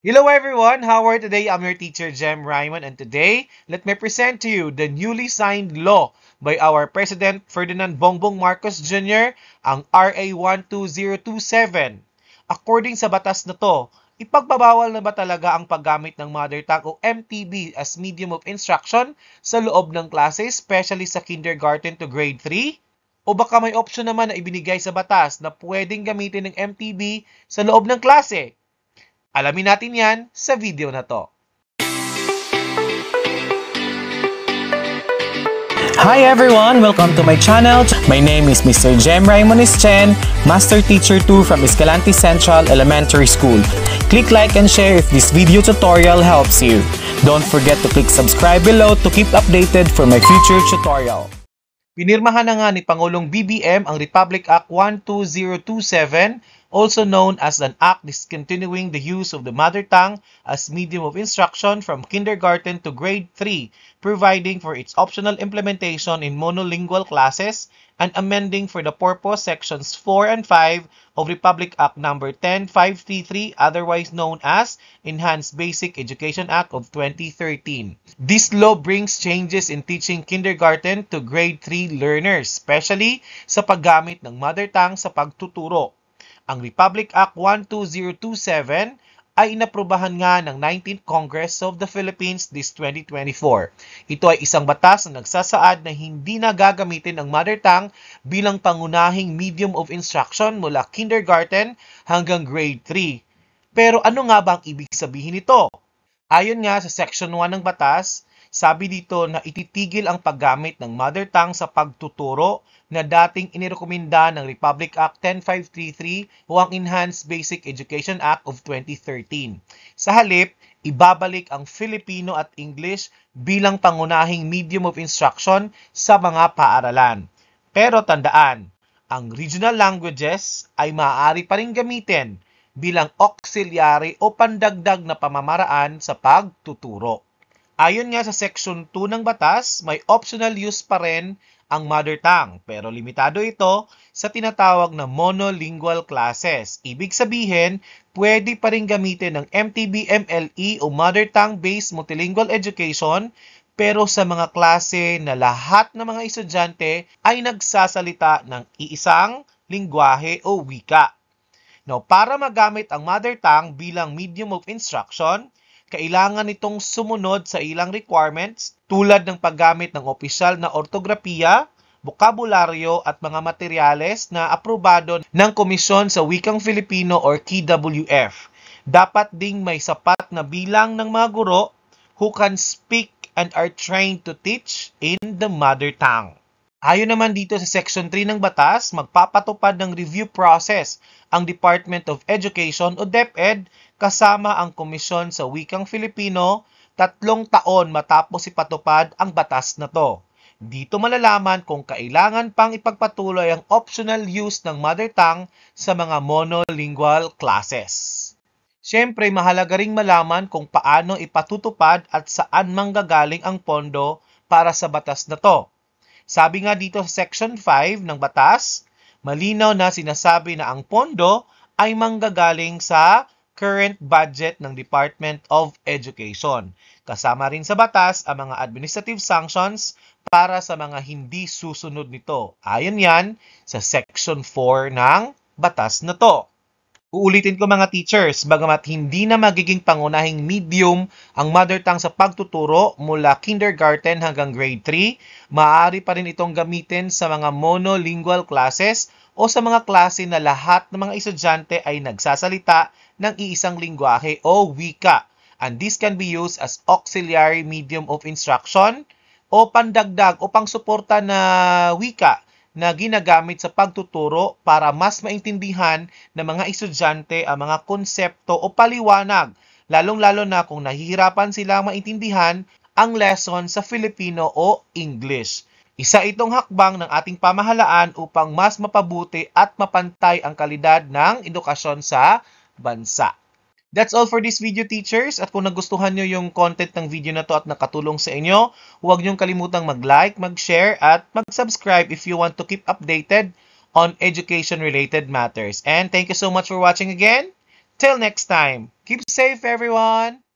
Hello everyone, how are today? I'm your teacher Jem Ryman and today, let me present to you the newly signed law by our President Ferdinand Bongbong Marcos Jr., ang RA 12027. According sa batas na to, ipagbabawal na ba talaga ang paggamit ng mother tongue o MTB as medium of instruction sa loob ng klase, especially sa kindergarten to grade 3? O baka may option naman na ibinigay sa batas na pwedeng gamitin ng MTB sa loob ng klase? Alamin natin yan sa video na to. Hi everyone! Welcome to my channel. My name is Mr. Jem Raimonis Chen, Master Teacher 2 from Escalante Central Elementary School. Click like and share if this video tutorial helps you. Don't forget to click subscribe below to keep updated for my future tutorial. Pinirmahan na nga ni Pangulong BBM ang Republic Act 12027 also known as an act discontinuing the use of the mother tongue as medium of instruction from kindergarten to grade 3, providing for its optional implementation in monolingual classes, and amending for the purpose sections 4 and 5 of Republic Act No. 10533, otherwise known as Enhanced Basic Education Act of 2013. This law brings changes in teaching kindergarten to grade 3 learners, especially sa paggamit ng mother tongue sa pagtuturo. Ang Republic Act 12027 ay inaprubahan nga ng 19th Congress of the Philippines this 2024. Ito ay isang batas na nagsasaad na hindi na gagamitin ang mother tongue bilang pangunahing medium of instruction mula kindergarten hanggang grade 3. Pero ano nga ba ang ibig sabihin nito? Ayon nga sa Section 1 ng batas, sabi dito na ititigil ang paggamit ng mother tongue sa pagtuturo na dating inirekomenda ng Republic Act 10533 o ang Enhanced Basic Education Act of 2013. Sa halip, ibabalik ang Filipino at English bilang pangunahing medium of instruction sa mga paaralan. Pero tandaan, ang regional languages ay maaari pa rin gamitin bilang auxiliary o pandagdag na pamamaraan sa pagtuturo. Ayon nga sa Section 2 ng batas, may optional use pa rin ang mother tongue pero limitado ito sa tinatawag na monolingual classes. Ibig sabihin, pwede pa rin gamitin ng MTB MLE o mother tongue-based multilingual education pero sa mga klase na lahat ng mga estudyante ay nagsasalita ng iisang lingwahe o wika. No, para magamit ang mother tongue bilang medium of instruction, kailangan nitong sumunod sa ilang requirements tulad ng paggamit ng opisyal na ortografiya, bokabularyo at mga materyales na aprobado ng Komisyon sa Wikang Filipino or KWF. Dapat ding may sapat na bilang ng mga guro who can speak and are trained to teach in the mother tongue. Ayon naman dito sa Section 3 ng batas, magpapatupad ng review process ang Department of Education o DepEd kasama ang Komisyon sa Wikang Filipino tatlong taon matapos ipatupad ang batas na to. Dito malalaman kung kailangan pang ipagpatuloy ang optional use ng mother tongue sa mga monolingual classes. Siyempre, mahalaga ring malaman kung paano ipatutupad at saan manggagaling ang pondo para sa batas na to sabi nga dito sa Section 5 ng batas, malinaw na sinasabi na ang pondo ay manggagaling sa current budget ng Department of Education. Kasama rin sa batas ang mga administrative sanctions para sa mga hindi susunod nito. Ayon yan sa Section 4 ng batas na to. Uulitin ko mga teachers, bagamat hindi na magiging pangunahing medium ang mother tongue sa pagtuturo mula kindergarten hanggang grade 3, maaari pa rin itong gamitin sa mga monolingual classes o sa mga klase na lahat ng mga estudyante ay nagsasalita ng iisang lingwahe o wika. And this can be used as auxiliary medium of instruction o pandagdag o pangsuporta na wika na ginagamit sa pagtuturo para mas maintindihan ng mga estudyante ang mga konsepto o paliwanag, lalong-lalo na kung nahihirapan sila maintindihan ang lesson sa Filipino o English. Isa itong hakbang ng ating pamahalaan upang mas mapabuti at mapantay ang kalidad ng edukasyon sa bansa. That's all for this video teachers at kung nagustuhan nyo yung content ng video na to at nakatulong sa inyo, huwag nyong kalimutang mag-like, mag-share at mag-subscribe if you want to keep updated on education-related matters. And thank you so much for watching again. Till next time, keep safe everyone!